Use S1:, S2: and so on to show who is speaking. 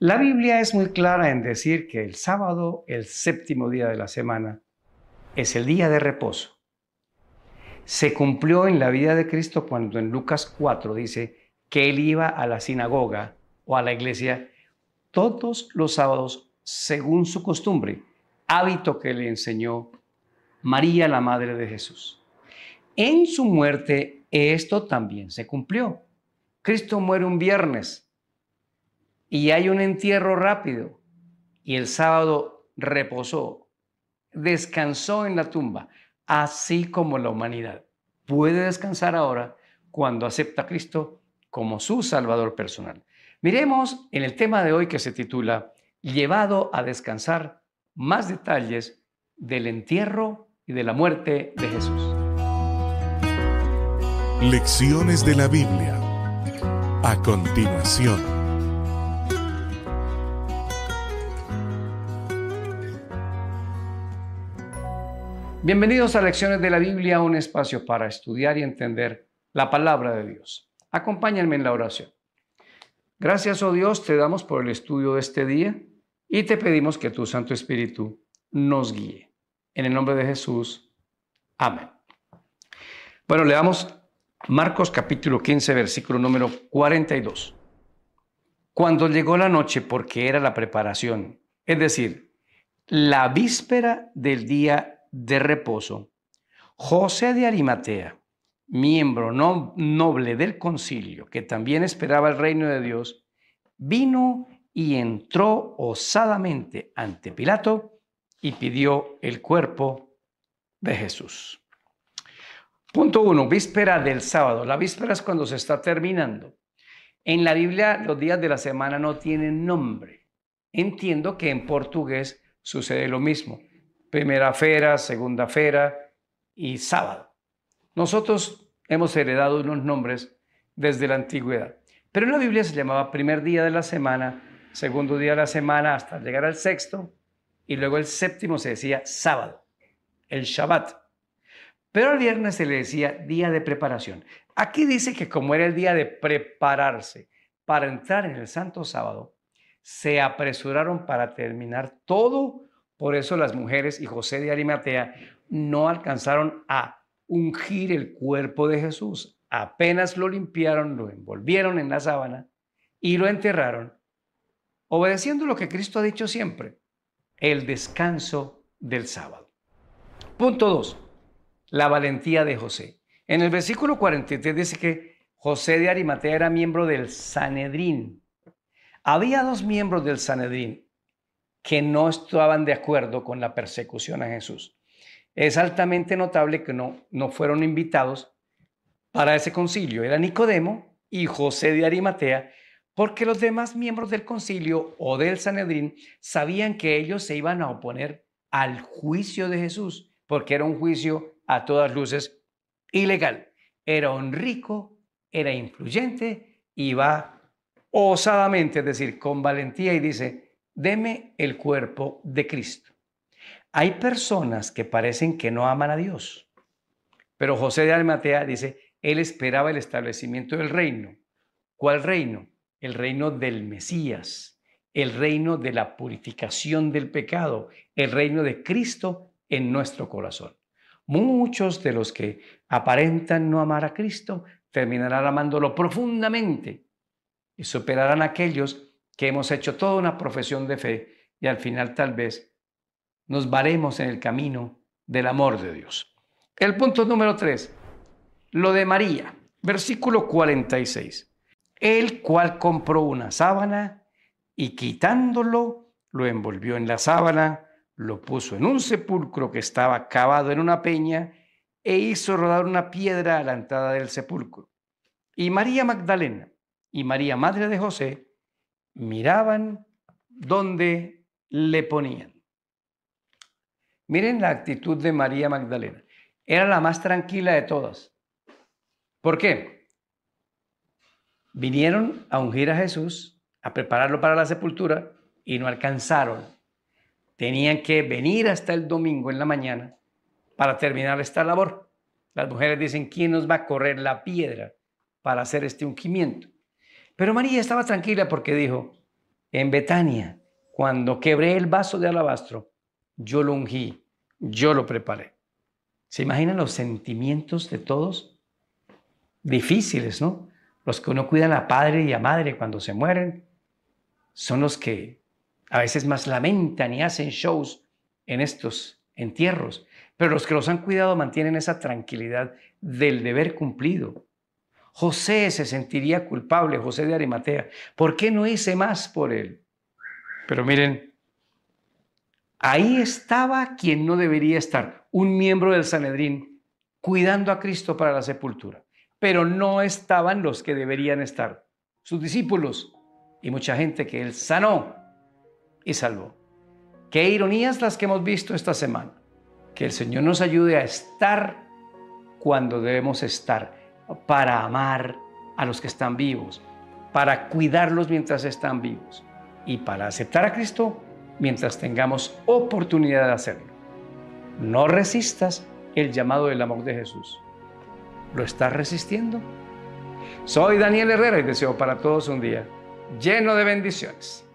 S1: La Biblia es muy clara en decir que el sábado, el séptimo día de la semana, es el día de reposo. Se cumplió en la vida de Cristo cuando en Lucas 4 dice que él iba a la sinagoga o a la iglesia todos los sábados según su costumbre, hábito que le enseñó María, la madre de Jesús. En su muerte esto también se cumplió. Cristo muere un viernes, y hay un entierro rápido y el sábado reposó, descansó en la tumba, así como la humanidad puede descansar ahora cuando acepta a Cristo como su Salvador personal. Miremos en el tema de hoy que se titula Llevado a descansar más detalles del entierro y de la muerte de Jesús. Lecciones de la Biblia. A continuación. Bienvenidos a Lecciones de la Biblia, un espacio para estudiar y entender la palabra de Dios. Acompáñenme en la oración. Gracias, oh Dios, te damos por el estudio de este día y te pedimos que tu Santo Espíritu nos guíe. En el nombre de Jesús. Amén. Bueno, damos Marcos capítulo 15, versículo número 42. Cuando llegó la noche, porque era la preparación, es decir, la víspera del día de reposo, José de Arimatea, miembro no, noble del concilio, que también esperaba el reino de Dios, vino y entró osadamente ante Pilato y pidió el cuerpo de Jesús. Punto uno, víspera del sábado. La víspera es cuando se está terminando. En la Biblia los días de la semana no tienen nombre. Entiendo que en portugués sucede lo mismo primera fera, segunda fera y sábado. Nosotros hemos heredado unos nombres desde la antigüedad, pero en la Biblia se llamaba primer día de la semana, segundo día de la semana hasta llegar al sexto y luego el séptimo se decía sábado, el Shabbat. Pero el viernes se le decía día de preparación. Aquí dice que como era el día de prepararse para entrar en el santo sábado, se apresuraron para terminar todo por eso las mujeres y José de Arimatea no alcanzaron a ungir el cuerpo de Jesús. Apenas lo limpiaron, lo envolvieron en la sábana y lo enterraron, obedeciendo lo que Cristo ha dicho siempre, el descanso del sábado. Punto 2. La valentía de José. En el versículo 43 dice que José de Arimatea era miembro del Sanedrín. Había dos miembros del Sanedrín, que no estaban de acuerdo con la persecución a Jesús. Es altamente notable que no, no fueron invitados para ese concilio. Era Nicodemo y José de Arimatea, porque los demás miembros del concilio o del Sanedrín sabían que ellos se iban a oponer al juicio de Jesús, porque era un juicio a todas luces ilegal. Era un rico, era influyente, iba osadamente, es decir, con valentía y dice, deme el cuerpo de Cristo. Hay personas que parecen que no aman a Dios, pero José de Almatea dice, él esperaba el establecimiento del reino. ¿Cuál reino? El reino del Mesías, el reino de la purificación del pecado, el reino de Cristo en nuestro corazón. Muchos de los que aparentan no amar a Cristo terminarán amándolo profundamente y superarán a aquellos que hemos hecho toda una profesión de fe y al final tal vez nos varemos en el camino del amor de Dios. El punto número 3, lo de María, versículo 46, el cual compró una sábana y quitándolo, lo envolvió en la sábana, lo puso en un sepulcro que estaba cavado en una peña e hizo rodar una piedra a la entrada del sepulcro. Y María Magdalena y María, madre de José, miraban dónde le ponían. Miren la actitud de María Magdalena. Era la más tranquila de todas. ¿Por qué? Vinieron a ungir a Jesús, a prepararlo para la sepultura y no alcanzaron. Tenían que venir hasta el domingo en la mañana para terminar esta labor. Las mujeres dicen, ¿quién nos va a correr la piedra para hacer este ungimiento? Pero María estaba tranquila porque dijo, en Betania, cuando quebré el vaso de alabastro, yo lo ungí, yo lo preparé. ¿Se imaginan los sentimientos de todos? Difíciles, ¿no? Los que uno cuidan a padre y a madre cuando se mueren son los que a veces más lamentan y hacen shows en estos entierros. Pero los que los han cuidado mantienen esa tranquilidad del deber cumplido, José se sentiría culpable, José de Arimatea. ¿Por qué no hice más por él? Pero miren, ahí estaba quien no debería estar, un miembro del Sanedrín, cuidando a Cristo para la sepultura. Pero no estaban los que deberían estar, sus discípulos y mucha gente que él sanó y salvó. Qué ironías las que hemos visto esta semana. Que el Señor nos ayude a estar cuando debemos estar para amar a los que están vivos, para cuidarlos mientras están vivos y para aceptar a Cristo mientras tengamos oportunidad de hacerlo. No resistas el llamado del amor de Jesús. ¿Lo estás resistiendo? Soy Daniel Herrera y deseo para todos un día lleno de bendiciones.